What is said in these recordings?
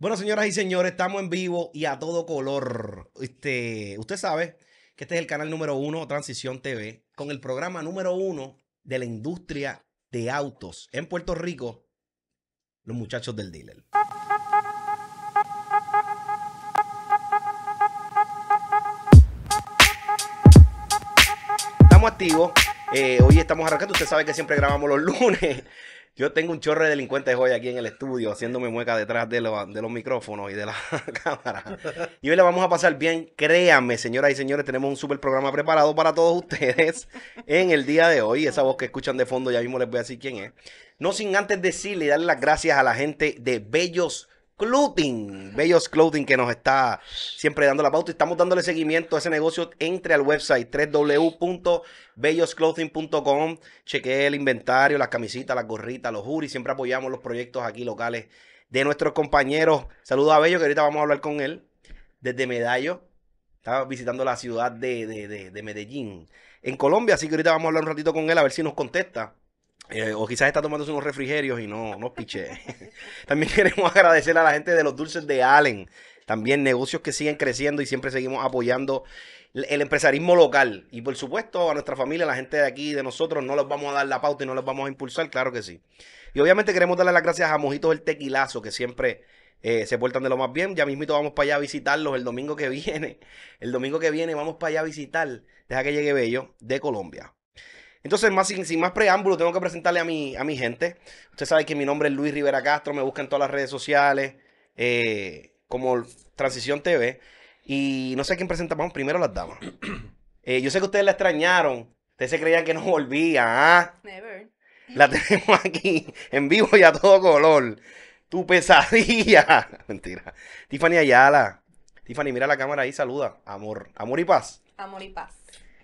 Bueno, señoras y señores, estamos en vivo y a todo color. Este, usted sabe que este es el canal número uno, Transición TV, con el programa número uno de la industria de autos en Puerto Rico, los muchachos del dealer. Estamos activos. Eh, hoy estamos arrancando. Usted sabe que siempre grabamos los lunes. Yo tengo un chorro de delincuentes hoy aquí en el estudio haciéndome mueca detrás de, de los micrófonos y de la cámara. Y hoy la vamos a pasar bien. Créanme, señoras y señores, tenemos un super programa preparado para todos ustedes en el día de hoy. Esa voz que escuchan de fondo, ya mismo les voy a decir quién es. No sin antes decirle y darle las gracias a la gente de Bellos Clothing, Bellos Clothing que nos está siempre dando la pauta. Estamos dándole seguimiento a ese negocio. Entre al website www.bellosclothing.com. Chequee el inventario, las camisitas, las gorritas, los juris. Siempre apoyamos los proyectos aquí locales de nuestros compañeros. Saludos a Bello, que ahorita vamos a hablar con él desde Medallo. Estaba visitando la ciudad de Medellín, en Colombia. Así que ahorita vamos a hablar un ratito con él a ver si nos contesta eh, o quizás está tomándose unos refrigerios y no, no piche. También queremos agradecer a la gente de los dulces de Allen. También negocios que siguen creciendo y siempre seguimos apoyando el empresarismo local. Y por supuesto, a nuestra familia, la gente de aquí, de nosotros, no les vamos a dar la pauta y no les vamos a impulsar, claro que sí. Y obviamente queremos darle las gracias a Mojitos del Tequilazo, que siempre eh, se portan de lo más bien. Ya mismito vamos para allá a visitarlos el domingo que viene. El domingo que viene vamos para allá a visitar, deja que llegue Bello, de Colombia. Entonces, más, sin, más preámbulo, tengo que presentarle a mi, a mi gente. Usted sabe que mi nombre es Luis Rivera Castro, me buscan en todas las redes sociales, eh, como Transición TV. Y no sé quién presentamos primero las damas. Eh, yo sé que ustedes la extrañaron. Ustedes se creían que no volvía. ¿ah? La tenemos aquí, en vivo y a todo color. Tu pesadilla. Mentira. Tiffany Ayala. Tiffany, mira la cámara y saluda. Amor. Amor y paz. Amor y paz.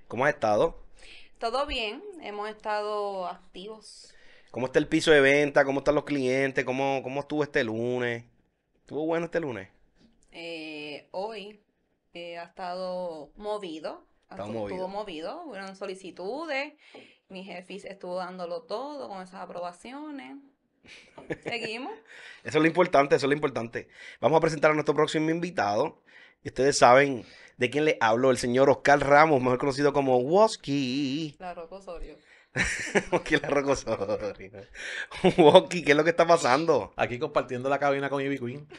¿Cómo has estado? Todo bien hemos estado activos. ¿Cómo está el piso de venta? ¿Cómo están los clientes? ¿Cómo, cómo estuvo este lunes? ¿Estuvo bueno este lunes? Eh, hoy eh, ha estado movido. Estuvo movido. Estuvo movido. solicitudes. Mi jefe estuvo dándolo todo con esas aprobaciones. Seguimos. eso es lo importante, eso es lo importante. Vamos a presentar a nuestro próximo invitado. ustedes saben, de quién le hablo, el señor Oscar Ramos, mejor conocido como Woski. La Rocosorio. Osorio. Woski la Rocosorio? Woski, ¿qué es lo que está pasando? Aquí compartiendo la cabina con Ivy Queen.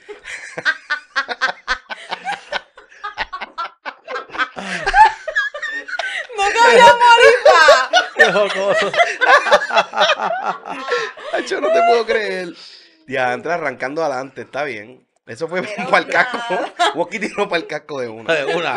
¡No cabía morita! ¡Qué Yo no te puedo creer. Ya, entra arrancando adelante, está bien. Eso fue para el casco. Woki tiró para el casco de una. De una.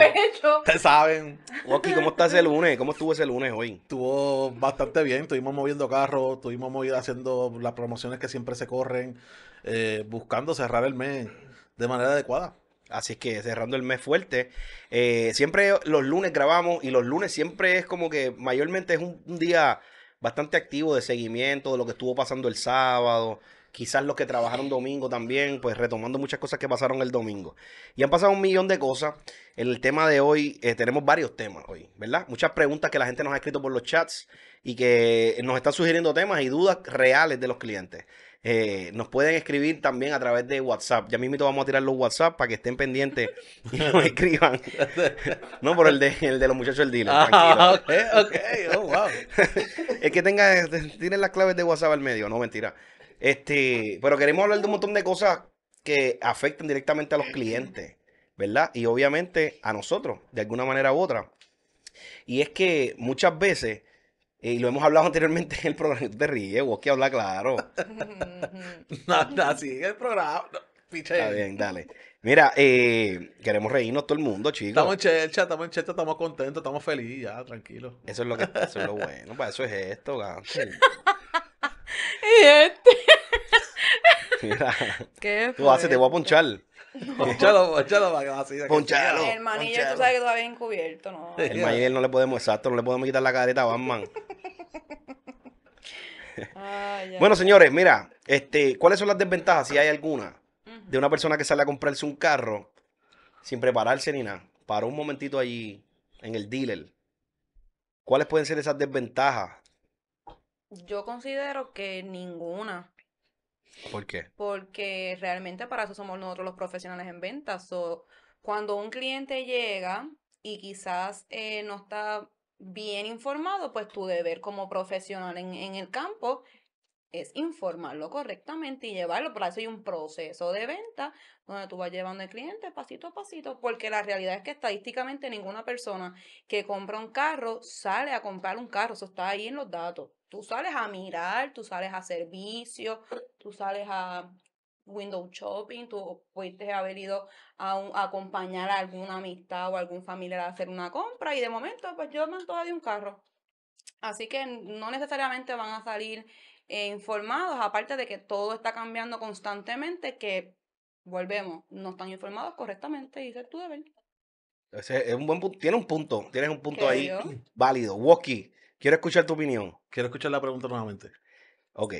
Ustedes saben. Woki, ¿cómo estás el lunes? ¿Cómo estuvo ese lunes hoy? Estuvo bastante bien. Estuvimos moviendo carros, estuvimos haciendo las promociones que siempre se corren, eh, buscando cerrar el mes de manera adecuada. Así que cerrando el mes fuerte. Eh, siempre los lunes grabamos y los lunes siempre es como que mayormente es un día bastante activo de seguimiento de lo que estuvo pasando el sábado quizás los que trabajaron domingo también, pues retomando muchas cosas que pasaron el domingo. Y han pasado un millón de cosas. En el tema de hoy eh, tenemos varios temas hoy, ¿verdad? Muchas preguntas que la gente nos ha escrito por los chats y que nos están sugiriendo temas y dudas reales de los clientes. Eh, nos pueden escribir también a través de WhatsApp. Ya mismo vamos a tirar los WhatsApp para que estén pendientes y nos escriban. no, por el de, los muchachos del dealer. Ah, ok, oh, wow. es que tenga, tienen las claves de WhatsApp al medio, no mentira. Este, pero queremos hablar de un montón de cosas que afectan directamente a los clientes, ¿verdad? Y obviamente a nosotros, de alguna manera u otra. Y es que muchas veces, eh, y lo hemos hablado anteriormente en el programa, te ríes, vos que habla claro. no, no, sigue el programa. Está bien, dale. Mira, eh, queremos reírnos todo el mundo, chicos. Estamos en chelcha, estamos en chelcha, estamos contentos, estamos felices, ya, tranquilo. Eso es lo que eso es lo bueno, para eso es esto, gato. este. Mira. ¿Qué Tú haces, te voy a ponchar. Ponchalo, ponchalo para Ponchalo. El manillo, tú sabes que todavía es encubierto, ¿no? El manillo no le podemos, exacto, no le podemos quitar la careta a Batman. Ah, bueno, señores, mira, este, ¿cuáles son las desventajas, si hay alguna, de una persona que sale a comprarse un carro sin prepararse ni nada? Para un momentito allí en el dealer. ¿Cuáles pueden ser esas desventajas yo considero que ninguna. ¿Por qué? Porque realmente para eso somos nosotros los profesionales en ventas. cuando un cliente llega y quizás eh, no está bien informado, pues tu deber como profesional en, en el campo es informarlo correctamente y llevarlo. Por eso hay un proceso de venta donde tú vas llevando el cliente pasito a pasito, porque la realidad es que estadísticamente ninguna persona que compra un carro sale a comprar un carro. Eso está ahí en los datos. Tú sales a mirar, tú sales a servicio, tú sales a window shopping, tú puedes haber ido a, acompañar a alguna amistad o algún familiar a hacer una compra y de momento pues yo no antojo de un carro. Así que no necesariamente van a salir eh, informados, aparte de que todo está cambiando constantemente, que volvemos, no están informados correctamente y ser tu deber. Ese es un buen tiene un punto, tienes un punto ahí válido. Woki, quiero escuchar tu opinión. Quiero escuchar la pregunta nuevamente. Ok.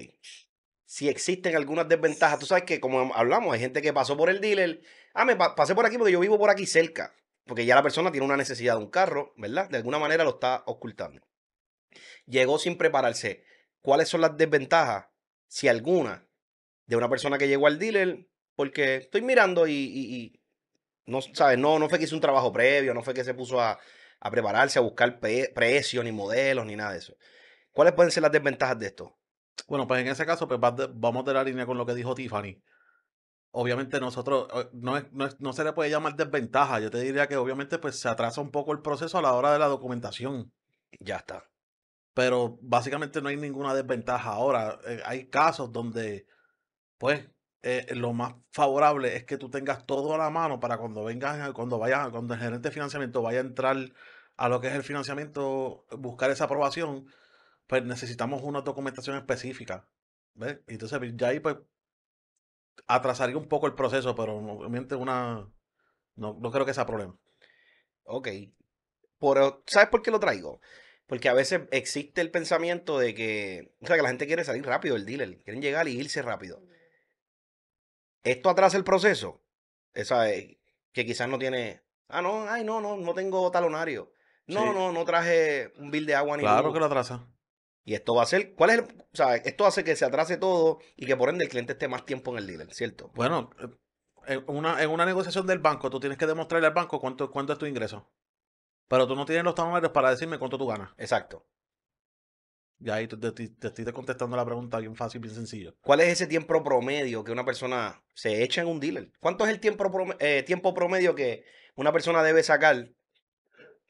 Si existen algunas desventajas, tú sabes que como hablamos, hay gente que pasó por el dealer, ah, me pasé por aquí porque yo vivo por aquí cerca, porque ya la persona tiene una necesidad de un carro, ¿verdad? De alguna manera lo está ocultando. Llegó sin prepararse cuáles son las desventajas, si alguna, de una persona que llegó al dealer, porque estoy mirando y, no, ¿sabes? No, no fue que hizo un trabajo previo, no fue que se puso a, prepararse, a buscar precios, ni modelos, ni nada de eso. ¿Cuáles pueden ser las desventajas de esto? Bueno, pues en ese caso, pues vamos de la línea con lo que dijo Tiffany. Obviamente nosotros, eh, no, no, se le puede llamar desventaja. Yo te diría que obviamente pues se atrasa un poco el proceso a la hora de la documentación. Ya está. Pero básicamente no hay ninguna desventaja. Ahora, eh, hay casos donde, pues, eh, lo más favorable es que tú tengas todo a la mano para cuando vengas, cuando vayas, cuando el gerente de financiamiento vaya a entrar a lo que es el financiamiento, buscar esa aprobación, pues necesitamos una documentación específica. ¿ves? Entonces, pues, ya ahí pues atrasaría un poco el proceso, pero obviamente una no, no creo que sea problema. Ok. Pero, ¿sabes por qué lo traigo? Porque a veces existe el pensamiento de que, o sea, que la gente quiere salir rápido del dealer, quieren llegar y irse rápido. Esto atrasa el proceso. Esa eh, que quizás no tiene, ah, no, ay, no, no, no tengo talonario. No, no, no traje un bill de agua ni Claro que lo atrasa. Y esto va a ser, ¿cuál es el, o sea, esto hace que se atrase todo y que por ende el cliente esté más tiempo en el dealer, ¿cierto? Bueno, eh, en una, en una negociación del banco, tú tienes que demostrarle al banco cuánto, cuánto es tu ingreso. Pero tú no tienes los tamaños para decirme cuánto tú ganas. Exacto. Y ahí te, estoy contestando la pregunta bien fácil, bien sencillo. ¿Cuál es ese tiempo promedio que una persona se echa en un dealer? ¿Cuánto es el eh, tiempo promedio, que una persona debe sacar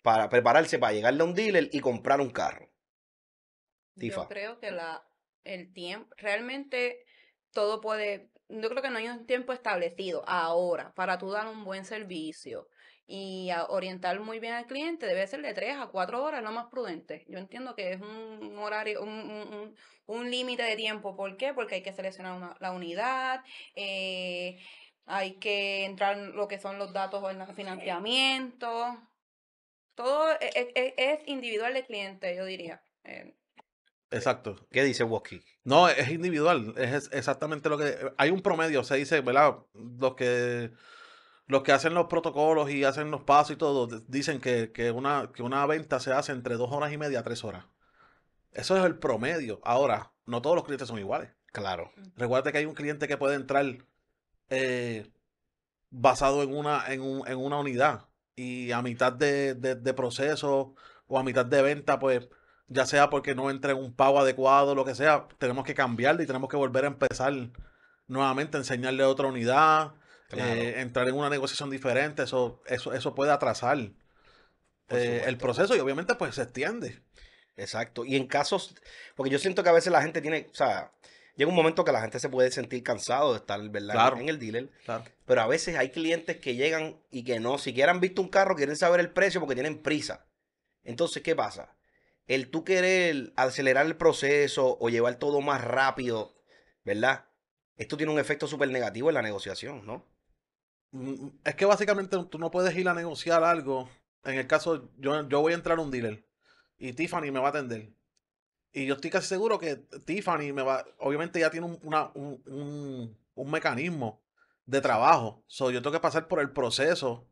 para prepararse para llegarle a un dealer y comprar un carro? Tifa. Yo creo que el tiempo, realmente todo puede, yo creo que no hay un tiempo establecido ahora para tú dar un buen servicio y a orientar muy bien al cliente debe ser de tres a cuatro horas, lo más prudente. Yo entiendo que es un horario, un, un, un límite de tiempo. ¿Por qué? Porque hay que seleccionar una, la unidad, eh, hay que entrar en lo que son los datos en el financiamiento. Todo e, e, e, es, individual del cliente, yo diría. Eh. Exacto. ¿Qué dice Woski? No, es individual. Es exactamente lo que. Hay un promedio, se dice, ¿verdad? Los que los que hacen los protocolos y hacen los pasos y todo, dicen que, una, una venta se hace entre dos horas y media a tres horas. Eso es el promedio. Ahora, no todos los clientes son iguales. Claro. Recuerda que hay un cliente que puede entrar eh, basado en una, en, una unidad y a mitad de, proceso o a mitad de venta, pues ya sea porque no entra en un pago adecuado, lo que sea, tenemos que cambiarle y tenemos que volver a empezar nuevamente, enseñarle otra unidad, eh, entrar en una negociación diferente, eso, eso, eso puede atrasar eh, el proceso y obviamente pues se extiende. Exacto. Y en casos, porque yo siento que a veces la gente tiene, o sea, llega un momento que la gente se puede sentir cansado de estar, ¿verdad? en el dealer. Pero a veces hay clientes que llegan y que no, siquiera han visto un carro, quieren saber el precio porque tienen prisa. Entonces, ¿qué pasa? El tú querer acelerar el proceso o llevar todo más rápido, ¿verdad? Esto tiene un efecto súper negativo en la negociación, ¿no? Mm, es que básicamente tú no puedes ir a negociar algo. En el caso, yo, yo voy a entrar a un dealer y Tiffany me va a atender. Y yo estoy casi seguro que Tiffany me va. Obviamente ya tiene un, mecanismo de trabajo. yo tengo que pasar por el proceso,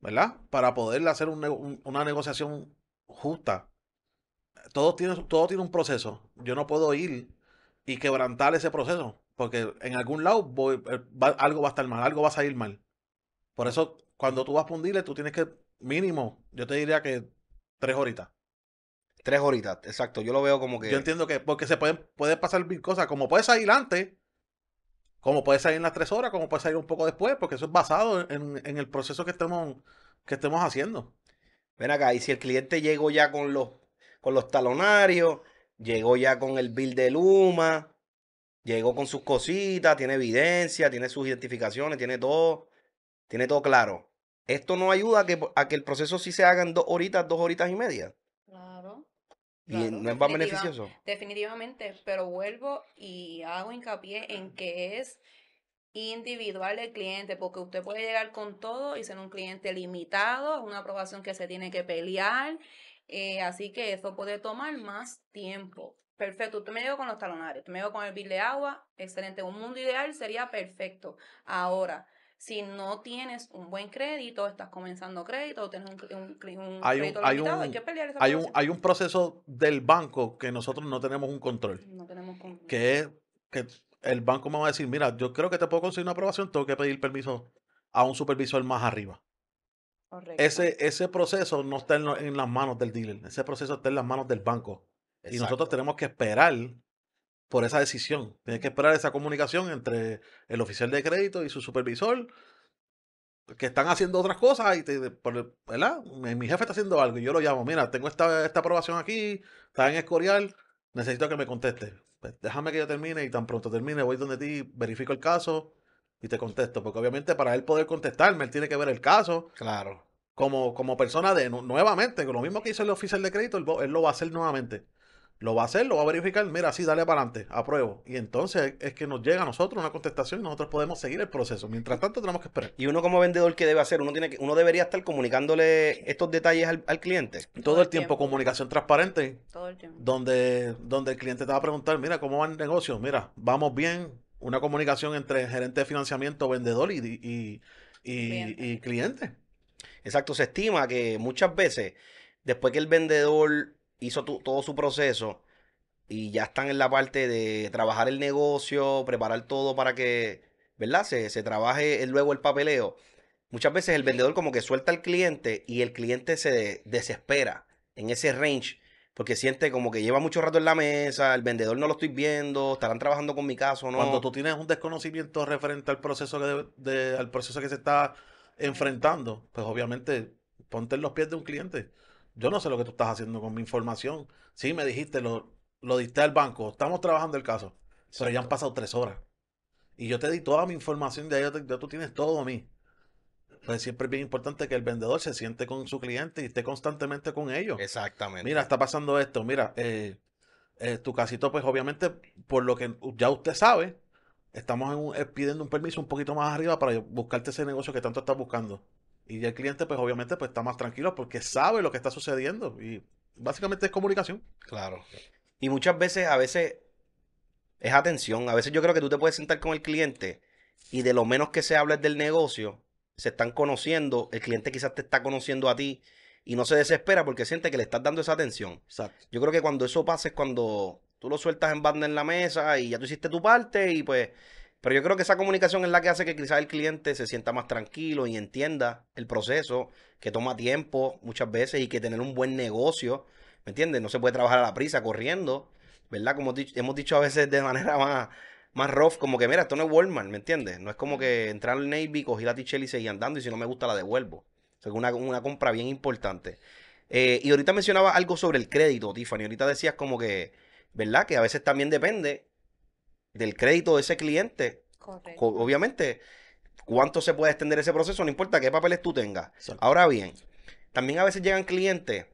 ¿verdad? Para poder hacer una negociación justa. Todo tiene, todo tiene un proceso. Yo no puedo ir y quebrantar ese proceso. Porque en algún lado voy, eh, algo va a estar mal, algo va a salir mal. Por eso, cuando tú vas a un tú tienes que, mínimo, yo te diría que tres horitas. Tres horitas, exacto. Yo lo veo como que. Yo entiendo que, porque se pueden, puede pasar mil cosas. Como puedes salir antes, como puede salir en las tres horas, como puede salir un poco después, porque eso es basado en, el proceso que estemos, que haciendo. Ven acá, y si el cliente llegó ya con los, con los talonarios, llegó ya con el bill de Luma, Llegó con sus cositas, tiene evidencia, tiene sus identificaciones, tiene todo, tiene todo claro. Esto no ayuda a que, el proceso sí se haga en dos horitas, dos horitas y media. Claro. Y no es más beneficioso. Definitivamente, pero vuelvo y hago hincapié en que es individual el cliente, porque usted puede llegar con todo y ser un cliente limitado, una aprobación que se tiene que pelear, eh, así que eso puede tomar más tiempo. Perfecto, tú me digo con los talonarios, tú me digo con el bill de agua, excelente, un mundo ideal sería perfecto. Ahora, si no tienes un buen crédito, estás comenzando crédito, tienes un, crédito limitado, hay, que pelear hay, hay un, proceso del banco que nosotros no tenemos un control. No tenemos control. Que, que el banco me va a decir, mira, yo creo que te puedo conseguir una aprobación, tengo que pedir permiso a un supervisor más arriba. Ese, ese proceso no está en, en las manos del dealer, ese proceso está en las manos del banco. Y nosotros tenemos que esperar por esa decisión. Tienes que esperar esa comunicación entre el oficial de crédito y su supervisor, que están haciendo otras cosas y te, ¿verdad? Mi jefe está haciendo algo y yo lo llamo, mira, tengo esta, aprobación aquí, está en Escorial, necesito que me conteste. Pues, déjame que yo termine y tan pronto termine voy donde ti, verifico el caso y te contesto, porque obviamente para él poder contestarme, él tiene que ver el caso. Claro. Como, como persona de, nuevamente, lo mismo que hizo el oficial de crédito, él lo va a hacer nuevamente lo va a hacer, lo va a verificar, mira, sí, dale para adelante, apruebo. Y entonces es que nos llega a nosotros una contestación y nosotros podemos seguir el proceso. Mientras tanto tenemos que esperar. Y uno como vendedor, ¿qué debe hacer? Uno tiene que, uno debería estar comunicándole estos detalles al, cliente. Todo, el tiempo. comunicación transparente. Todo el tiempo. Donde, donde el cliente te va a preguntar, mira, ¿cómo va el negocio? Mira, vamos bien. Una comunicación entre gerente de financiamiento, vendedor y, y, y cliente. Exacto, se estima que muchas veces, después que el vendedor hizo todo su proceso y ya están en la parte de trabajar el negocio, preparar todo para que, ¿verdad? Se, trabaje luego el papeleo. Muchas veces el vendedor como que suelta al cliente y el cliente se desespera en ese range porque siente como que lleva mucho rato en la mesa, el vendedor no lo estoy viendo, estarán trabajando con mi caso, ¿no? Cuando tú tienes un desconocimiento referente al proceso al proceso que se está enfrentando, pues obviamente ponte en los pies de un cliente yo no sé lo que tú estás haciendo con mi información. Sí, me dijiste, lo, lo diste al banco, estamos trabajando el caso, pero ya han pasado tres horas. Y yo te di toda mi información, de ahí ya, tú tienes todo a mí. Entonces pues siempre es bien importante que el vendedor se siente con su cliente y esté constantemente con ellos. Exactamente. Mira, está pasando esto, mira, eh, eh, tu casito, pues obviamente, por lo que ya usted sabe, estamos eh, pidiendo un permiso un poquito más arriba para buscarte ese negocio que tanto estás buscando. Y el cliente, pues obviamente, pues está más tranquilo porque sabe lo que está sucediendo. Y básicamente es comunicación. Claro. Y muchas veces, a veces, es atención. A veces yo creo que tú te puedes sentar con el cliente y de lo menos que se hable del negocio, se están conociendo. El cliente quizás te está conociendo a ti y no se desespera porque siente que le estás dando esa atención. Exacto. Yo creo que cuando eso pasa es cuando tú lo sueltas en banda en la mesa y ya tú hiciste tu parte y pues pero yo creo que esa comunicación es la que hace que quizás el cliente se sienta más tranquilo y entienda el proceso, que toma tiempo muchas veces y que tener un buen negocio, ¿me entiendes? No se puede trabajar a la prisa, corriendo, ¿verdad? Como hemos dicho a veces de manera más, más rough, como que mira, esto no es Walmart, ¿me entiendes? No es como que entrar al Navy, cogí la tichel y seguí andando y si no me gusta la devuelvo. O una, una compra bien importante. Eh, y ahorita mencionaba algo sobre el crédito, Tiffany. Ahorita decías como que, ¿verdad? Que a veces también depende del crédito de ese cliente. Correcto. Obviamente, cuánto se puede extender ese proceso, no importa qué papeles tú tengas. Ahora bien, también a veces llegan clientes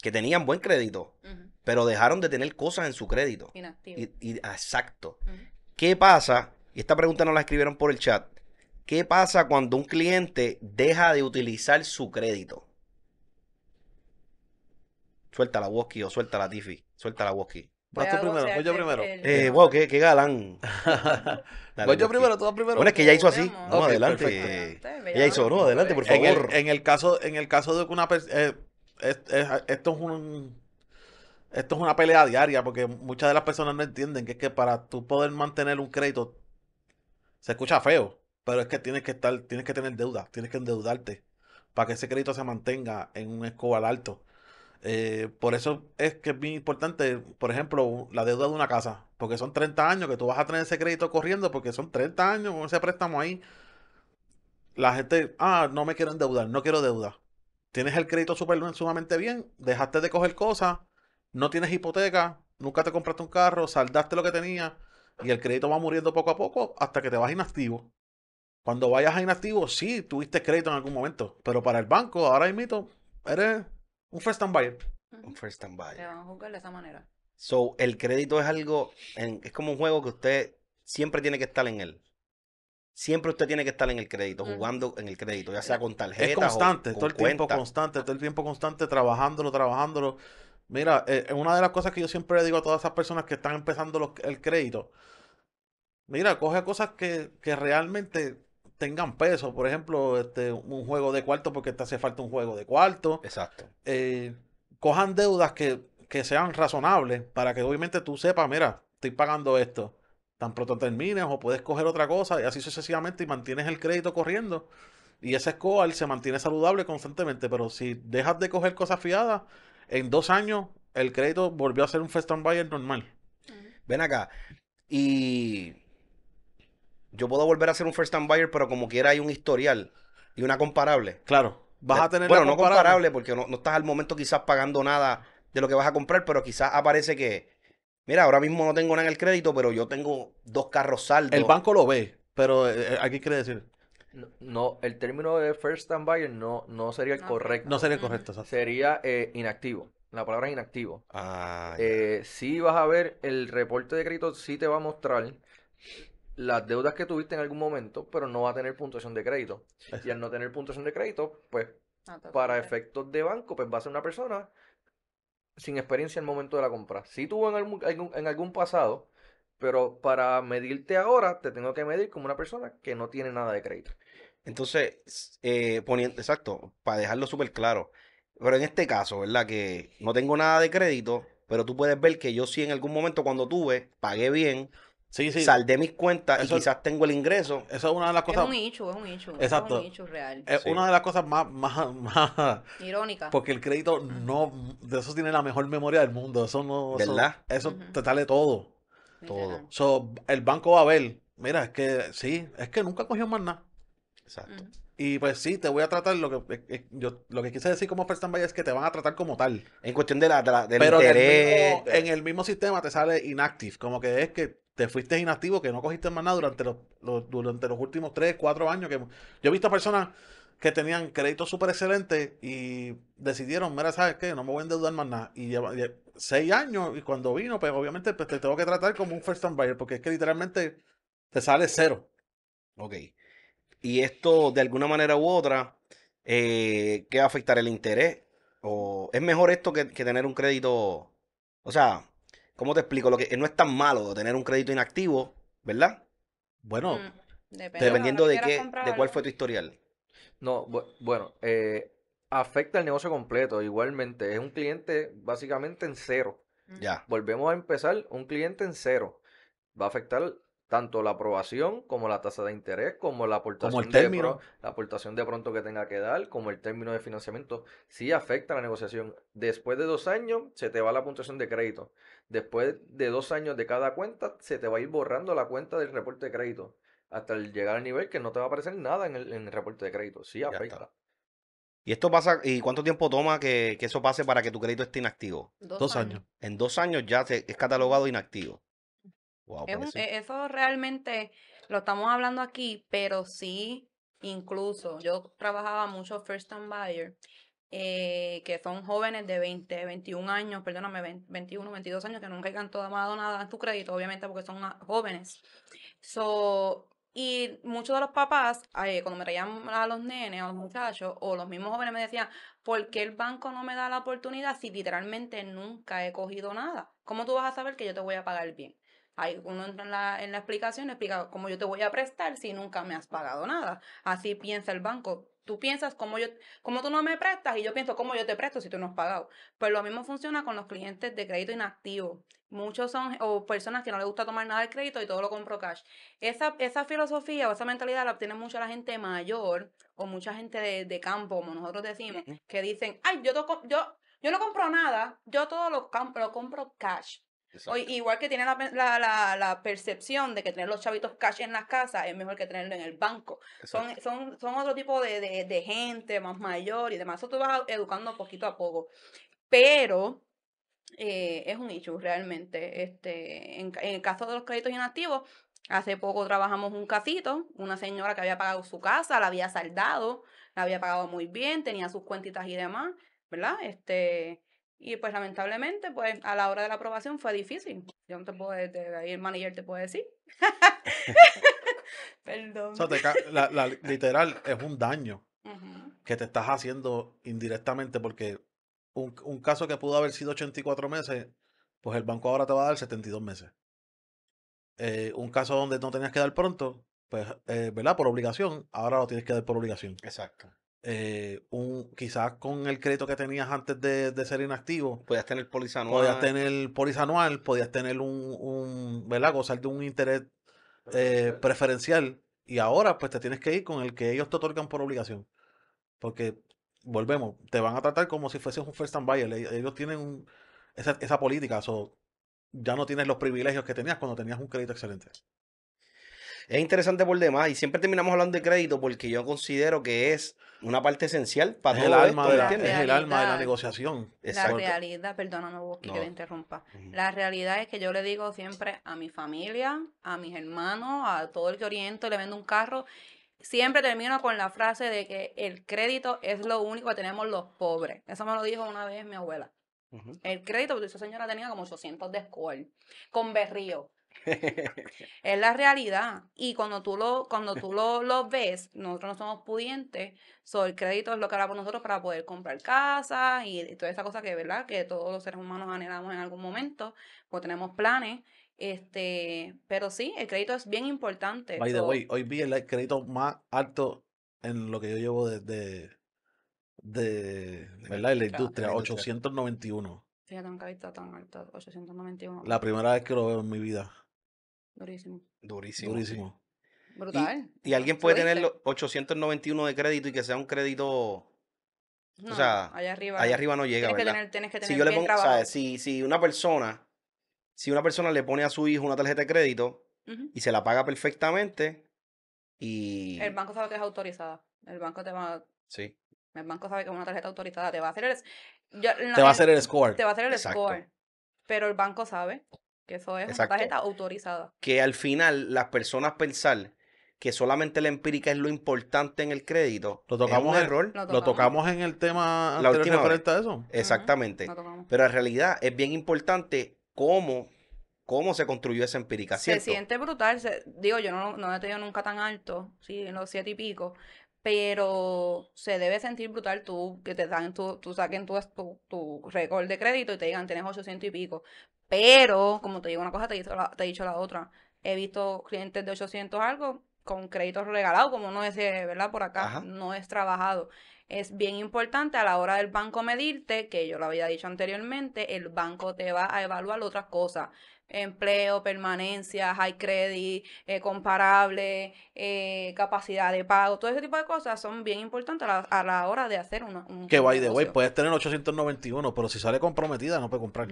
que tenían buen crédito, pero dejaron de tener cosas en su crédito. Y, exacto. ¿Qué pasa? Y esta pregunta nos la escribieron por el chat. ¿Qué pasa cuando un cliente deja de utilizar su crédito? Suelta la Woski o suelta la Tiffy. Suelta la Woski. Vas tú primero, voy yo primero. wow, eh, qué, galán. voy yo primero, tú vas primero. Bueno, es que ya hizo así. Ah, no, adelante. ya hizo, no, adelante, por favor. En el, caso, en el caso de que una eh, esto es esto es una pelea diaria, porque muchas de las personas no entienden que es que para tú poder mantener un crédito, se escucha feo, pero es que tienes que estar, tienes que tener deuda, tienes que endeudarte para que ese crédito se mantenga en un escobal alto. Eh, por eso es que es muy importante, por ejemplo, la deuda de una casa, porque son 30 años que tú vas a tener ese crédito corriendo, porque son 30 años con ese préstamo ahí. La gente, ah, no me quiero endeudar, no quiero deuda. Tienes el crédito super, sumamente bien, dejaste de coger cosas, no tienes hipoteca, nunca te compraste un carro, saldaste lo que tenías y el crédito va muriendo poco a poco hasta que te vas inactivo. Cuando vayas a inactivo, sí, tuviste crédito en algún momento, pero para el banco, ahora imito eres un first and buyer. Un first and buyer. Te van a juzgar de esa manera. So, el crédito es algo, es como un juego que usted siempre tiene que estar en él. Siempre usted tiene que estar en el crédito, jugando en el crédito, ya sea con tarjeta. Es constante, todo el tiempo constante, todo el tiempo constante, trabajándolo, trabajándolo. Mira, es eh, eh, una de las cosas que yo siempre le digo a todas esas personas que están empezando el crédito, mira, coge cosas que, que realmente tengan peso. Por ejemplo, este, un juego de cuarto porque te hace falta un juego de cuarto. Exacto. Eh, cojan deudas que, sean razonables para que obviamente tú sepas, mira, estoy pagando esto. Tan pronto termines o puedes coger otra cosa y así sucesivamente y mantienes el crédito corriendo. Y ese score se mantiene saludable constantemente. Pero si dejas de coger cosas fiadas, en dos años el crédito volvió a ser un first and buyer normal. Ven acá. Y yo puedo volver a ser un first time buyer, pero como quiera hay un historial y una comparable. Claro. Vas a tener Bueno, comparable. no comparable porque no, estás al momento quizás pagando nada de lo que vas a comprar, pero quizás aparece que, mira, ahora mismo no tengo nada en el crédito, pero yo tengo dos carros saldos. El banco lo ve, pero eh, eh, ¿a aquí quiere decir. No, el término de first time buyer no, no sería el correcto. No sería el correcto, exacto. Sería eh, inactivo. La palabra es inactivo. Ah, si vas a ver el reporte de crédito, sí te va a mostrar las deudas que tuviste en algún momento, pero no va a tener puntuación de crédito. Y al no tener puntuación de crédito, pues ah, para efectos de banco, pues va a ser una persona sin experiencia en el momento de la compra. Si tuvo en algún, en algún pasado, pero para medirte ahora, te tengo que medir como una persona que no tiene nada de crédito. Entonces, eh, poniendo, exacto, para dejarlo súper claro, pero en este caso, ¿verdad? Que no tengo nada de crédito, pero tú puedes ver que yo sí en algún momento cuando tuve, pagué bien, Sí, sí. Saldé mis cuentas y quizás tengo el ingreso. Eso es una de las cosas. Es un hecho, es un hecho. Es un hecho real. Es una de las cosas más, más, Irónica. Porque el crédito no. De eso tiene la mejor memoria del mundo. Eso no. ¿Verdad? Eso, te sale todo. Todo. So, el banco va a ver. Mira, es que sí, es que nunca cogió más nada. Exacto. Y pues sí, te voy a tratar lo que yo lo que quise decir como First es que te van a tratar como tal. En cuestión de la, del Pero interés. en el mismo sistema te sale inactive, como que es que te fuiste inactivo, que no cogiste más nada durante los, durante los últimos 3, 4 años. Que... Yo he visto personas que tenían créditos súper excelentes y decidieron, mira, ¿sabes qué? No me voy a endeudar más nada. Y lleva, eh, seis años y cuando vino, pues obviamente pues, te tengo que tratar como un first time buyer porque es que literalmente te sale cero. Ok. Y esto, de alguna manera u otra, eh, ¿qué va a afectar el interés? ¿O es mejor esto que, que tener un crédito? O sea, ¿Cómo te explico? Lo que eh, no es tan malo tener un crédito inactivo, ¿verdad? Bueno, mm, dependiendo de, qué, de cuál fue tu historial. No, bueno, eh, afecta el negocio completo, igualmente. Es un cliente básicamente en cero. Ya. Volvemos a empezar, un cliente en cero. Va a afectar tanto la aprobación como la tasa de interés, como la aportación, De, la aportación de pronto que tenga que dar, como el término de financiamiento, sí afecta la negociación. Después de dos años se te va la puntuación de crédito. Después de dos años de cada cuenta se te va a ir borrando la cuenta del reporte de crédito hasta el llegar al nivel que no te va a aparecer nada en el, reporte de crédito. Sí afecta. ¿Y esto pasa? ¿Y cuánto tiempo toma que, eso pase para que tu crédito esté inactivo? Dos, años. En dos años ya es catalogado inactivo. Pues e, eso realmente lo estamos hablando aquí, pero sí, incluso yo trabajaba mucho first time buyer, eh, que son jóvenes de 20, 21 años, perdóname, 21, 22 años, que nunca hayan tomado nada en tu crédito, obviamente porque son jóvenes. So, y muchos de los papás, cuando me traían a los nenes, a los muchachos, o los mismos jóvenes me decían, ¿por qué el banco no me da la oportunidad si literalmente nunca he cogido nada? ¿Cómo tú vas a saber que yo te voy a pagar bien? uno entra en la, en la explicación, explica cómo yo te voy a prestar si nunca me has pagado nada. Así piensa el banco. Tú piensas cómo yo, como tú no me prestas y yo pienso cómo yo te presto si tú no has pagado. Pues lo mismo funciona con los clientes de crédito inactivo. Muchos son o personas que no les gusta tomar nada de crédito y todo lo compro cash. Esa, esa filosofía o esa mentalidad la obtiene mucha la gente mayor o mucha gente de, campo, como nosotros decimos, que dicen, ay, yo, yo, yo no compro nada, yo todo lo, lo compro cash. O, igual que tienen la, percepción de que tener los chavitos cash en las casas es mejor que tenerlo en el banco. Son, son, son, otro tipo de, gente más mayor y demás. Eso tú vas educando poquito a poco. Pero eh, es un hecho realmente. Este, en, el caso de los créditos inactivos, Hace poco trabajamos un casito, una señora que había pagado su casa, la había saldado, la había pagado muy bien, tenía sus cuentitas y demás, ¿verdad? Este, y pues lamentablemente, pues a la hora de la aprobación fue difícil. Yo no te puedo, decir, ahí el manager te puede decir. Perdón. la, literal es un daño que te estás haciendo indirectamente porque un, caso que pudo haber sido 84 meses, pues el banco ahora te va a dar 72 meses. Eh, un caso donde no tenías que dar pronto, pues, eh, ¿verdad? Por obligación, ahora lo tienes que dar por obligación. Exacto. Eh, un, quizás con el crédito que tenías antes de, ser inactivo. Podías tener póliza anual. Podías tener póliza anual, podías tener un, un ¿verdad? Gozar de un interés eh, preferencial. Y ahora pues te tienes que ir con el que ellos te otorgan por obligación. Porque, volvemos, te van a tratar como si fueses un first and buyer. Ellos tienen esa, política. ya no tienes los privilegios que tenías cuando tenías un crédito excelente. Es interesante por demás y siempre terminamos hablando de crédito porque yo considero que es una parte esencial para todo el alma de la, negociación. La realidad, perdóname vos que interrumpa. La realidad es que yo le digo siempre a mi familia, a mis hermanos, a todo el que oriento, le vendo un carro siempre termino con la frase de que el crédito es lo único que tenemos los pobres. Eso me lo dijo una vez mi abuela. El crédito, porque esa señora tenía como 800 de score, con berrío es la realidad. Y cuando tú lo, cuando tú lo, ves, nosotros no somos pudientes, soy el crédito es lo que hará por nosotros para poder comprar casa y, toda esa cosa que, ¿verdad? Que todos los seres humanos anhelamos en algún momento, pues tenemos planes. Este, pero sí, el crédito es bien importante. By hoy vi el crédito más alto en lo que yo llevo desde de, ¿verdad? la industria, nunca 891. La primera vez que lo veo en mi vida. Durísimo. Durísimo. Brutal. Y, alguien puede tener 891 de crédito y que sea un crédito. o sea, allá arriba, allá arriba no llega. Tienes ¿verdad? que tener, tienes que tener si yo le pongo, si, una persona, si una persona le pone a su hijo una tarjeta de crédito y se la paga perfectamente y. El banco sabe que es autorizada. El banco te va. a... Sí. El banco sabe que es una tarjeta autorizada. Te va a hacer el. te va a hacer el score. Te va a hacer el score. Pero el banco sabe. Que eso es una tarjeta autorizada. Que al final las personas pensar que solamente la empírica es lo importante en el crédito. Lo tocamos, en, error. Lo tocamos. en el tema la última referente a eso. Exactamente. Pero en realidad es bien importante cómo, cómo se construyó esa empírica. Se siente brutal. digo, yo no, no he tenido nunca tan alto, sí, en los siete y pico pero se debe sentir brutal tú que te dan tu, saquen tu, tu, tu récord de crédito y te digan tienes 800 y pico. Pero, como te digo una cosa, te, la, te he dicho la otra. He visto clientes de 800 algo con créditos regalados, como no dice, ¿verdad? Por acá no es trabajado. Es bien importante a la hora del banco medirte, que yo lo había dicho anteriormente, el banco te va a evaluar otras cosas empleo, permanencia, high credit, eh, comparable, eh, capacidad de pago, todo ese tipo de cosas son bien importantes a la, hora de hacer una, un... Que by the way, puedes tener 891, pero si sale comprometida no puede comprar.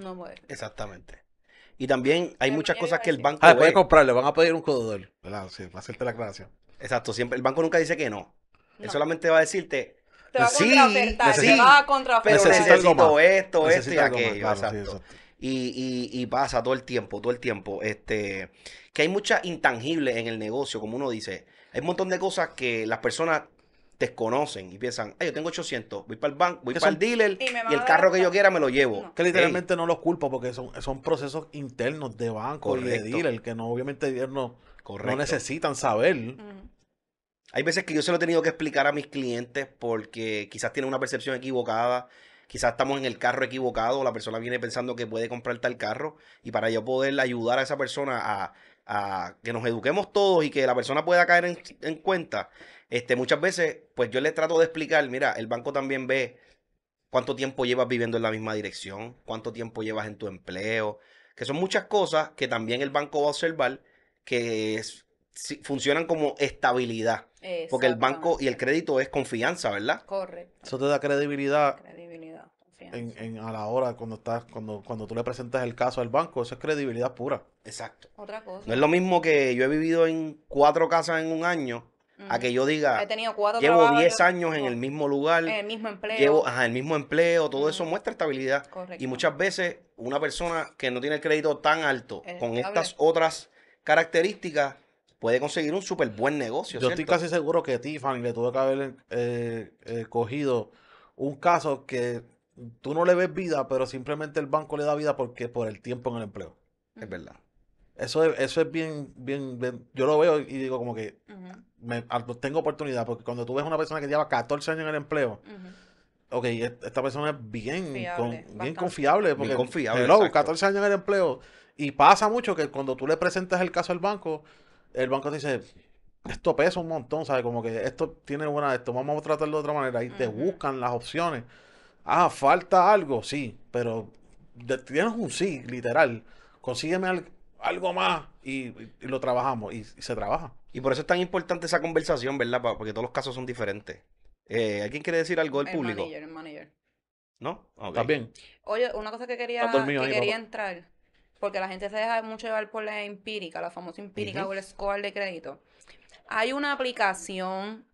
Exactamente. Y pues, también hay muchas cosas que el banco. Ah, puede comprar, le van a pedir un él. Claro, Sí, para hacerte la aclaración. Exacto, siempre. El banco nunca dice que no. Él solamente va a decirte. sí, esto, esto y aquello. exacto. Y, pasa todo el tiempo, todo el tiempo. Este, que hay mucha intangible en el negocio, como uno dice. Hay un montón de cosas que las personas desconocen y piensan, yo tengo 800, voy para el banco, voy para el dealer y, el carro que yo quiera me lo llevo. Que literalmente no los culpo porque son, son procesos internos de banco y de dealer que no, obviamente no, necesitan saber. Hay veces que yo se lo he tenido que explicar a mis clientes porque quizás tienen una percepción equivocada Quizás estamos en el carro equivocado, la persona viene pensando que puede comprar tal carro y para yo poder ayudar a esa persona a, que nos eduquemos todos y que la persona pueda caer en, cuenta, este, muchas veces pues yo le trato de explicar, mira, el banco también ve cuánto tiempo llevas viviendo en la misma dirección, cuánto tiempo llevas en tu empleo, que son muchas cosas que también el banco va a observar que funcionan como estabilidad porque el banco y el crédito es confianza, ¿verdad? Correcto. Eso te da credibilidad. Credibilidad, En, a la hora cuando estás, cuando, cuando tú le presentas el caso al banco, eso es credibilidad pura. Exacto. Otra cosa. No es lo mismo que yo he vivido en cuatro casas en un año. A que yo diga, cuatro llevo 10 años en el mismo lugar, en el mismo empleo, llevo, el mismo empleo, todo eso muestra estabilidad. Correcto. Y muchas veces una persona que no tiene el crédito tan alto, con estas otras características, puede conseguir un súper buen negocio. Yo estoy casi seguro que Tiffany le tuvo que haber eh, eh, cogido un caso que tú no le ves vida, pero simplemente el banco le da vida porque por el tiempo en el empleo. Es verdad. Eso es, eso es bien, bien, yo lo veo y digo como que ah, pues tengo oportunidad, porque cuando tú ves una persona que lleva 14 años en el empleo, ok, e, esta persona es bien, confiable. Porque, confiable, 14 años en el empleo. Y pasa mucho que cuando tú le presentas el caso al banco, el banco te dice, esto pesa un montón, ¿sabes? Como que esto tiene buena, esto vamos a tratarlo de otra manera. Y te buscan las opciones. Ah, falta algo, sí, pero tienes un sí, literal. Consígueme algo más y, lo trabajamos y, se trabaja. Y por eso es tan importante esa conversación, ¿verdad? Porque todos los casos son diferentes. Eh, ¿Alguien quiere decir algo del público? el manager. ¿No? Okay. También. Oye, una cosa que quería, quería entrar porque la gente se deja mucho llevar por la empírica, la famosa empírica o el score de crédito. Hay una aplicación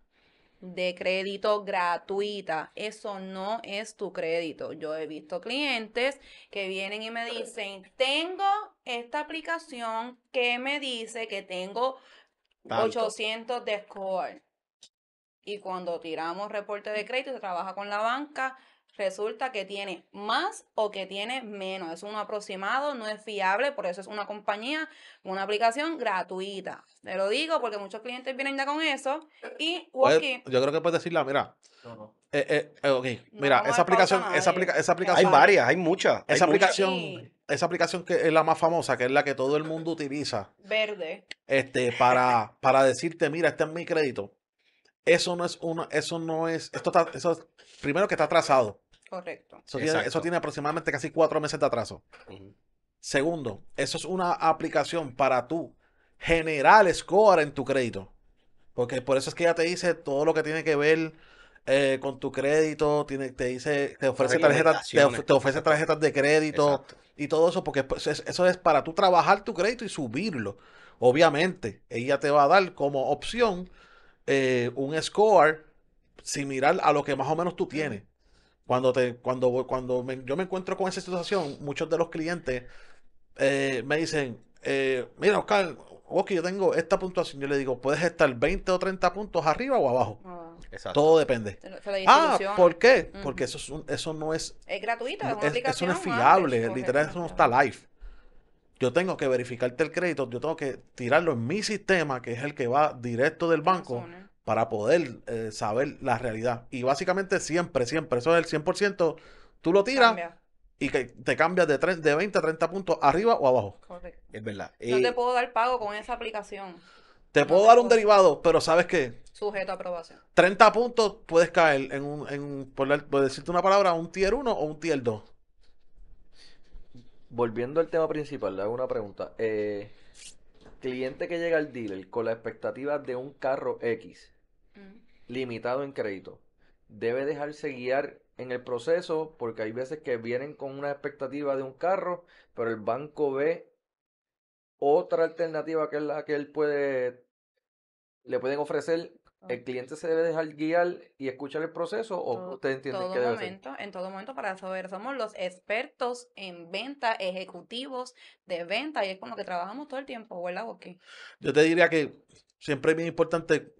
de crédito gratuita. Eso no es tu crédito. Yo he visto clientes que vienen y me dicen, tengo esta aplicación que me dice que tengo 800 de score. Y cuando tiramos reporte de crédito, se trabaja con la banca, resulta que tiene más o que tiene menos. Es uno aproximado, no es fiable, por eso es una compañía, una aplicación gratuita. Te lo digo porque muchos clientes vienen ya con eso y eh, Yo creo que puedes decirla, mira. Eh, eh, mira, esa, aplicación, esa, esa aplicación, hay varias, hay muchas. Esa aplicación, esa aplicación que es la más famosa, que es la que todo el mundo utiliza. Verde. Este, para, para decirte, mira, este es mi crédito. Eso no es uno, eso no es, esto eso, primero que está trazado. Correcto. Eso tiene, aproximadamente casi cuatro meses de atraso. Segundo, eso es una aplicación para tu generar score en tu crédito. Porque por eso es que ya te dice todo lo que tiene que ver eh, con tu crédito, tiene, te dice, te ofrece tarjetas, te, ofrece tarjetas de crédito y todo eso, porque pues, eso es para tú trabajar tu crédito y subirlo. Obviamente, ella te va a dar como opción eh, un score similar a lo que más o menos tú tienes. Cuando, te, cuando, cuando yo me encuentro con esa situación, muchos de los clientes eh, me dicen, eh, mira Oscar, ok, yo tengo esta puntuación. Yo le digo, puedes estar 20 o 30 puntos arriba o abajo. Ah, Exacto. Todo depende. Ah, ¿por qué? Porque eso, es eso no es... Es gratuito, es Eso no es fiable, literal, eso no está live. Yo tengo que verificarte el crédito, yo tengo que tirarlo en mi sistema, que es el que va directo del banco para poder eh, saber la realidad. Y básicamente siempre, siempre, eso es el 100%, tú lo tiras y que te cambias de, de 20 a 30 puntos arriba o abajo. Correcto. Es verdad. Yo te eh, puedo dar pago con esa aplicación. Te puedo dar un derivado, pero ¿sabes qué? Sujeto a aprobación. 30 puntos puedes caer en un, en por, decirte una palabra, un tier 1 o un tier 2. Volviendo al tema principal, le hago una pregunta. Eh, cliente que llega al dealer con la expectativa de un carro X, limitado en crédito. Debe dejarse guiar en el proceso porque hay veces que vienen con una expectativa de un carro, pero el banco ve otra alternativa que es la que él puede le pueden ofrecer el cliente se debe dejar guiar y escuchar el proceso o todo, usted entiende que debe momento, En todo momento para saber, somos los expertos en venta, ejecutivos de venta y es con lo que trabajamos todo el tiempo, ¿verdad, Yo te diría que siempre es bien importante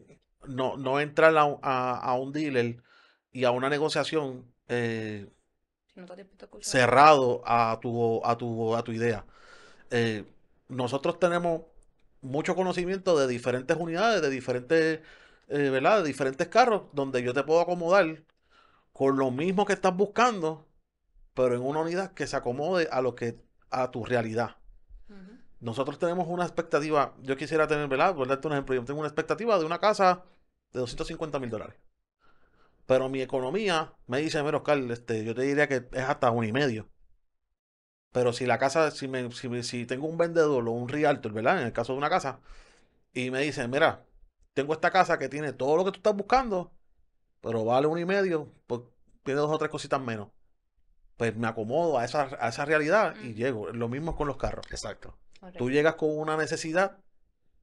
no, no entrar a, un dealer y a una negociación eh, cerrado a tu, a tu, a tu idea. Eh, nosotros tenemos mucho conocimiento de diferentes unidades, de diferentes, eh, diferentes carros, donde yo te puedo acomodar con lo mismo que estás buscando, pero en una unidad que se acomode a lo que, a tu realidad. Nosotros tenemos una expectativa, yo quisiera tener, ¿verdad? darte un ejemplo, yo tengo una expectativa de una casa de 250 mil dólares. Pero mi economía me dice, mira Oscar, este, yo te diría que es hasta un y medio. Pero si la casa, si, me, si, tengo un vendedor o un realtor, ¿verdad? En el caso de una casa, y me dice, mira, tengo esta casa que tiene todo lo que tú estás buscando, pero vale un y medio, pues, tiene dos o tres cositas menos. Pues me acomodo a esa, a esa realidad y mm. llego. Lo mismo con los carros. Exacto. Tú llegas con una necesidad,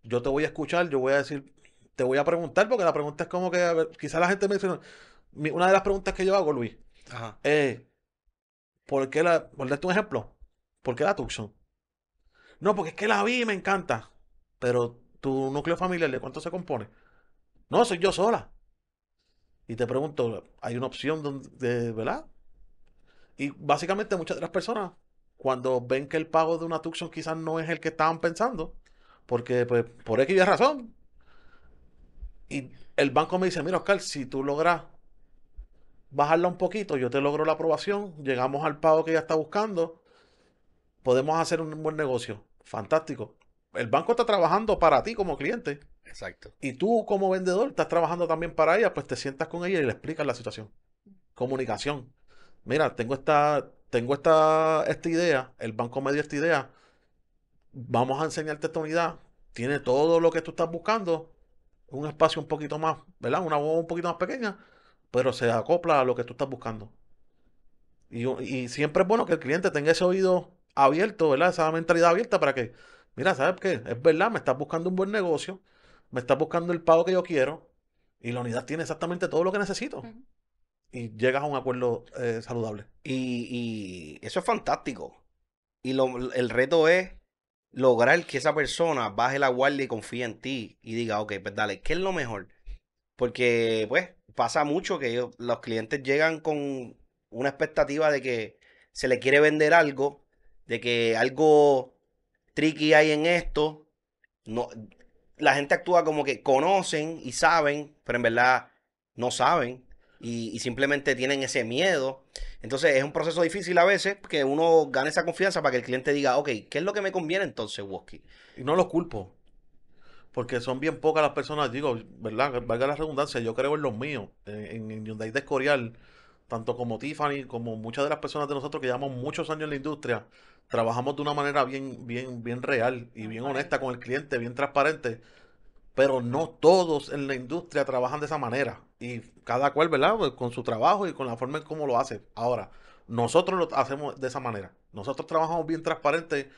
yo te voy a escuchar, yo voy a decir, te voy a preguntar, porque la pregunta es como que, quizás la gente me dice, una de las preguntas que yo hago, Luis, es ¿por qué la, por darte un ejemplo, ¿por qué la Tucson? No, porque es que la vi y me encanta, pero tu núcleo familiar, ¿de cuánto se compone? No, soy yo sola. Y te pregunto, ¿hay una opción donde, ¿verdad? Y básicamente muchas de las personas, cuando ven que el pago de una Tucson quizás no es el que estaban pensando, porque pues por X razón, y el banco me dice, mira Oscar, si tú logras bajarla un poquito, yo te logro la aprobación, llegamos al pago que ella está buscando, podemos hacer un buen negocio. Fantástico. El banco está trabajando para ti como cliente. Exacto. Y tú como vendedor estás trabajando también para ella, pues te sientas con ella y le explicas la situación. Comunicación. Mira, tengo esta, tengo esta, esta idea, el banco me dio esta idea, vamos a enseñarte esta unidad, tiene todo lo que tú estás buscando, un espacio un poquito más, ¿verdad? Una voz un poquito más pequeña, pero se acopla a lo que tú estás buscando. Y, siempre es bueno que el cliente tenga ese oído abierto, ¿verdad? Esa mentalidad abierta para que, mira, ¿sabes qué? Es verdad, me estás buscando un buen negocio, me estás buscando el pago que yo quiero y la unidad tiene exactamente todo lo que necesito. Y llegas a un acuerdo eh, saludable. Y, y, eso es fantástico. Y lo, el reto es lograr que esa persona baje la guardia y confíe en ti y diga, ok, pues dale, ¿qué es lo mejor? Porque, pues, pasa mucho que los clientes llegan con una expectativa de que se le quiere vender algo, de que algo tricky hay en esto. No, la gente actúa como que conocen y saben, pero en verdad no saben y, simplemente tienen ese miedo. Entonces es un proceso difícil a veces que uno gane esa confianza para que el cliente diga, ok, ¿qué es lo que me conviene entonces, Woski? Y no los culpo, porque son bien pocas las personas, digo, ¿verdad? Valga la redundancia, yo creo en los míos, en, Hyundai de Escorial, tanto como Tiffany, como muchas de las personas de nosotros que llevamos muchos años en la industria, trabajamos de una manera bien, bien, bien real y bien honesta con el cliente, bien transparente pero no todos en la industria trabajan de esa manera. Y cada cual, ¿verdad? Pues, con su trabajo y con la forma en cómo lo hace. Ahora, nosotros lo hacemos de esa manera. Nosotros trabajamos bien transparente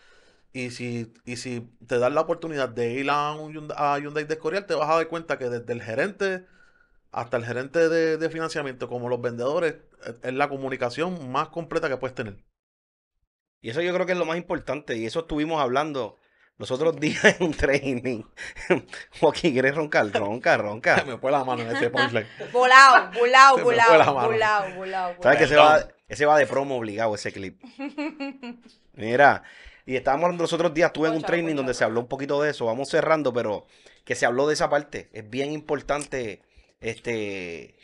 y si, si te das la oportunidad de ir a, Hyundai de Escorial, te vas a dar cuenta que desde el gerente hasta el gerente de financiamiento, como los vendedores, es la comunicación más completa que puedes tener. Y eso yo creo que es lo más importante. Y eso estuvimos hablando los otros días en un training, Joaquín quiere roncar, ronca, ronca. me fue la mano en ese punchline. volado, volado, volado, volado, volado. ¿Sabes que ese va, ese va de promo obligado, ese clip? Mira, y estábamos los otros días, estuve en un training donde se habló un poquito de eso, vamos cerrando, pero que se habló de esa parte. Es bien importante, este,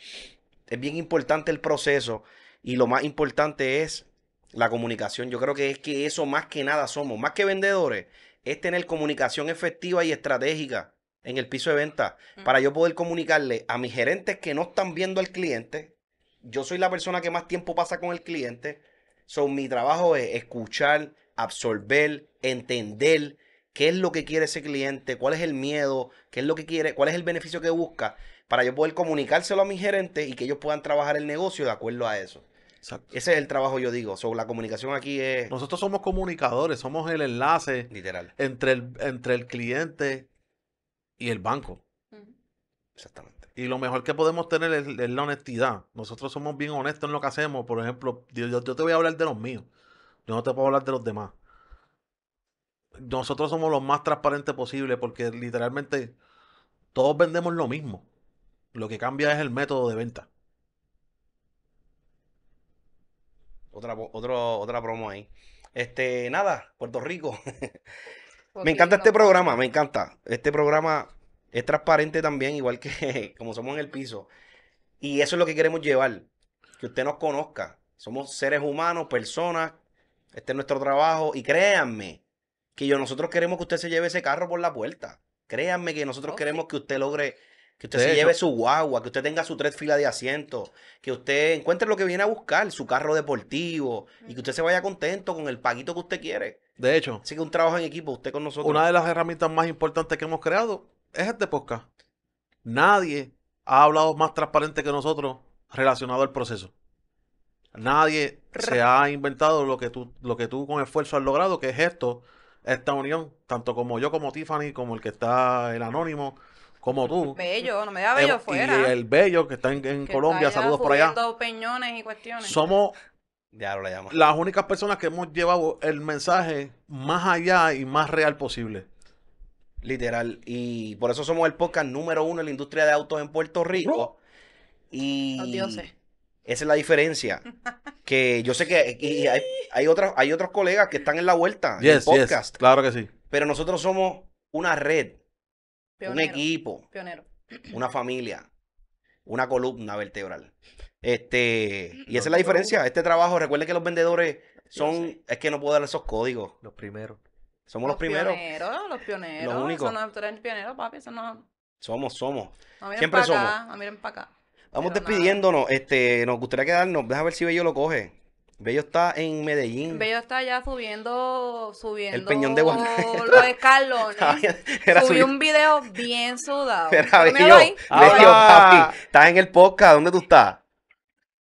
es bien importante el proceso y lo más importante es la comunicación. Yo creo que es que eso más que nada somos, más que vendedores es tener comunicación efectiva y estratégica en el piso de venta mm. para yo poder comunicarle a mis gerentes que no están viendo al cliente. Yo soy la persona que más tiempo pasa con el cliente. Son mi trabajo es escuchar, absorber, entender qué es lo que quiere ese cliente, cuál es el miedo, qué es lo que quiere, cuál es el beneficio que busca, para yo poder comunicárselo a mis gerentes y que ellos puedan trabajar el negocio de acuerdo a eso. Ese es el trabajo, yo digo. Sobre la comunicación aquí es. Nosotros somos comunicadores, somos el enlace Literal. Entre, el, entre el cliente y el banco. Exactamente. Y lo mejor que podemos tener es, la honestidad. Nosotros somos bien honestos en lo que hacemos. Por ejemplo, yo, te voy a hablar de los míos. Yo no te puedo hablar de los demás. Nosotros somos los más transparentes posible porque literalmente todos vendemos lo mismo. Lo que cambia es el método de venta. Otra, otra promo ahí. Este, nada, Puerto Rico. me encanta este programa, me encanta. Este programa es transparente también, igual que como somos en el piso. Y eso es lo que queremos llevar, que usted nos conozca. Somos seres humanos, personas, este es nuestro trabajo y créanme que yo, nosotros queremos que usted se lleve ese carro por la puerta. Créanme que nosotros oh, queremos que usted logre que usted se lleve su guagua, que usted tenga su tres filas de asientos, que usted encuentre lo que viene a buscar, su carro deportivo, y que usted se vaya contento con el paguito que usted quiere. De hecho. Así un trabajo en equipo, usted con nosotros. Una de las herramientas más importantes que hemos creado es este podcast. Nadie ha hablado más transparente que nosotros relacionado al proceso. Nadie se ha inventado lo que tú, lo que tú con esfuerzo has logrado, que es esto, esta unión, tanto como yo, como Tiffany, como el que está el anónimo como tú. Bello, no me da eh, bello Y el bello que está en, Colombia, saludos por allá. Somos ya lo las únicas personas que hemos llevado el mensaje más allá y más real posible. Literal. Y por eso somos el podcast número uno en la industria de autos en Puerto Rico. Y esa es la diferencia. que yo sé que hay, otras, hay otros colegas que están en la vuelta en el podcast. claro que sí. Pero nosotros somos una red un equipo, una familia, una columna vertebral. Este, y esa es la diferencia. Este trabajo, recuerden que los vendedores son, es que no puedo dar esos códigos. Los primeros. Somos los, primeros. Pioneros, los pioneros. Los únicos. pioneros, Somos, somos. Siempre somos. Vamos despidiéndonos. Este, nos gustaría quedarnos. Deja ver si Bello lo coge. Bello está en Medellín. Bello está allá subiendo, subiendo. El peñón de Guanajuato. Los escalones. Subí un video bien sudado. ahí Bello, ah, Bello, papi, estás en el podcast, ¿dónde tú estás?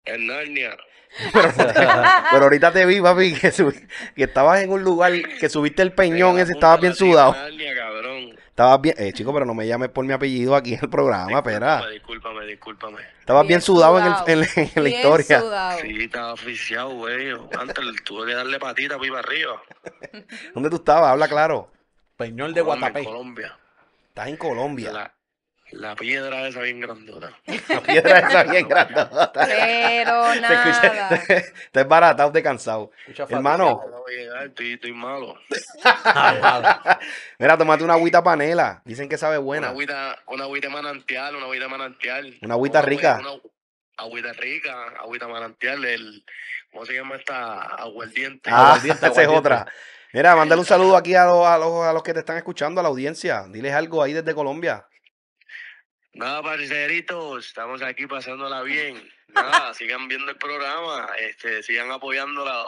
En Narnia. Pero, ahorita te vi, papi, que, estabas en un lugar que subiste el peñón ese, estabas bien sudado. Narnia, cabrón. Estabas bien, eh, chico, pero no me llames por mi apellido aquí en el programa, espera. Discúlpame, discúlpame. Estabas bien, sudado, en, el, en, la historia. Sudado. Sí, estaba oficiado, güey. Antes tuve que darle patita piba arriba. ¿Dónde tú estabas? Habla claro. Peñol de Guatapé. En Colombia. Estás en Colombia. La piedra esa bien grandota. La piedra esa bien grandota. Pero nada. Está barato, de cansado. Hermano. estoy, malo. Mira, tomate una agüita panela. Dicen que sabe buena. Una agüita, una agüita manantial, una agüita manantial. Una agüita rica. Una, agüita rica, agüita manantial. El, ¿Cómo se llama esta? Aguardiente. Ah, esa es otra. Mira, mándale un saludo aquí a, a los que te están escuchando, a la audiencia. Diles algo ahí desde Colombia. Nada, parceritos, estamos aquí pasándola bien. Nada, sigan viendo el programa, este, sigan apoyando a los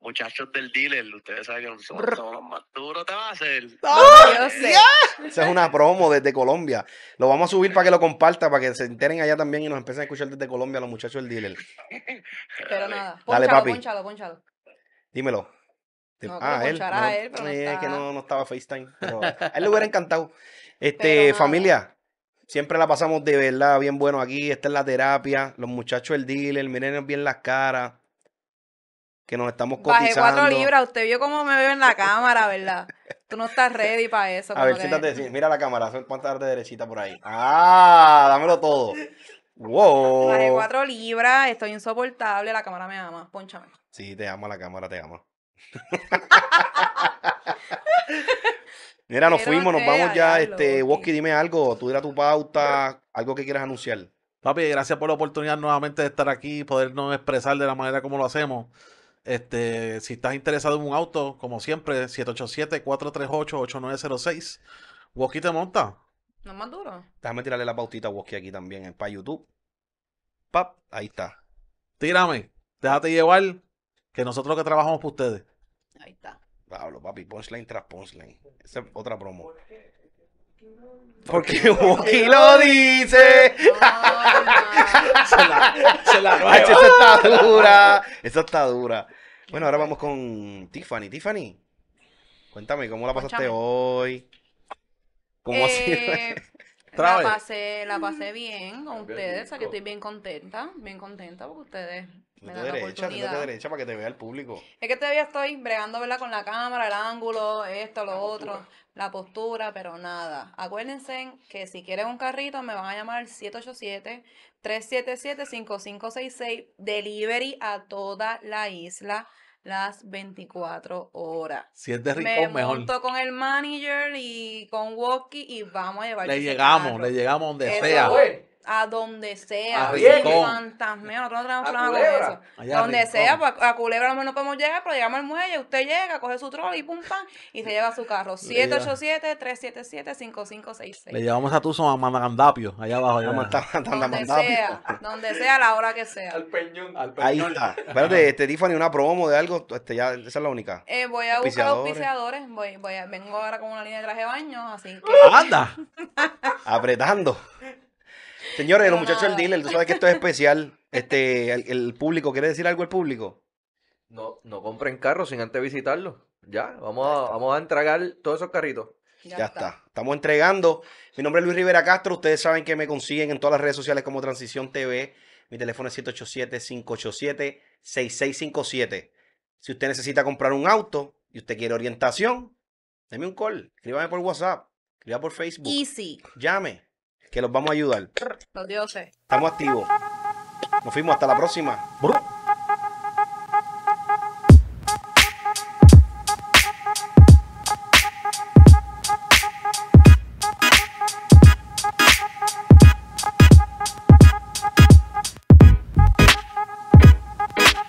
muchachos del dealer, ustedes saben que son los más duros, te va a hacer. ¡Ah, Esa es una promo desde Colombia. Lo vamos a subir para que lo comparta, para que se enteren allá también y nos empiecen a escuchar desde Colombia los muchachos del dealer. Pero nada, ponchalo, Dale, papi. ponchalo, ponchalo. Dímelo. ah, él, eh, es que no, estaba FaceTime. a él le hubiera encantado. Este, familia, Siempre la pasamos de verdad bien bueno aquí. Esta es la terapia. Los muchachos del dealer, miren bien las caras. Que nos estamos cotizando. Bajé cuatro libras. Usted vio cómo me veo en la cámara, ¿verdad? Tú no estás ready para eso. A ver, siéntate. Mira la cámara. de derechita por ahí. ¡Ah! Dámelo todo. ¡Wow! Bajé cuatro libras. Estoy insoportable. La cámara me ama. Pónchame. Sí, te amo la cámara, te ama. Mira, nos fuimos, nos vamos ya. Este, Woski, dime algo. Tú dirás tu pauta, algo que quieras anunciar. Papi, gracias por la oportunidad nuevamente de estar aquí podernos expresar de la manera como lo hacemos. Este, si estás interesado en un auto, como siempre, 787-438-8906. Woski te monta. No es más duro. Déjame tirarle la pautita a Woski aquí también, eh, para YouTube. Pap, ahí está. Tírame, déjate llevar, que nosotros que trabajamos para ustedes. Ahí está. Pablo, papi, punchline tras punchline. Esa es otra promo. Porque Woki lo dice. se la, se está dura. Eso está dura. Bueno, ahora vamos con Tiffany. Tiffany, cuéntame, ¿cómo la pasaste hoy? ¿Cómo ha sido? Eh, la pasé, la pasé bien con ustedes, o sea que estoy bien contenta, bien contenta porque ustedes me derecha, derecha para que te vea el público. Es que todavía estoy bregando con la cámara, el ángulo, esto, lo otro, la postura, pero nada. Acuérdense que si quieren un carrito me van a llamar al 787-377-5566, delivery a toda la isla las 24 horas. Si es de rincón, me mejor. Junto con el manager y con walkie y vamos a llevar. Le llegamos, le llegamos donde sea. Fue a donde sea. A mío, nosotros no tenemos con eso. donde sea, pues, a, Culebra a lo mejor no podemos llegar, pero llegamos al muelle, usted llega, coge su troll y pum pam, y se lleva a su carro. 787-377-5566. Le llevamos a Tucson a Mandagandapio, allá abajo. Allá donde sea, donde sea, a la hora que sea. Al peñón. Al peñón. Ahí está. Espérate, este, Tiffany, una promo de algo, este, ya, esa es la única. Eh, voy a buscar auspiciadores, voy, voy a, vengo ahora con una línea de traje de baño, así que... ¡Anda! Apretando. Señores, los muchachos del ah. dealer, tú sabes que esto es especial. Este, el, público, ¿quiere decir algo al público? No, no compren carros sin antes visitarlo. Ya, vamos a, vamos a entregar todos esos carritos. Ya, está. Estamos entregando. Mi nombre es Luis Rivera Castro. Ustedes saben que me consiguen en todas las redes sociales como Transición TV. Mi teléfono es 787-587-6657. Si usted necesita comprar un auto y usted quiere orientación, deme un call. Escríbame por WhatsApp. Escríbame por Facebook. Easy. Llame que los vamos a ayudar. Los dioses. Estamos activos. Nos fuimos hasta la próxima.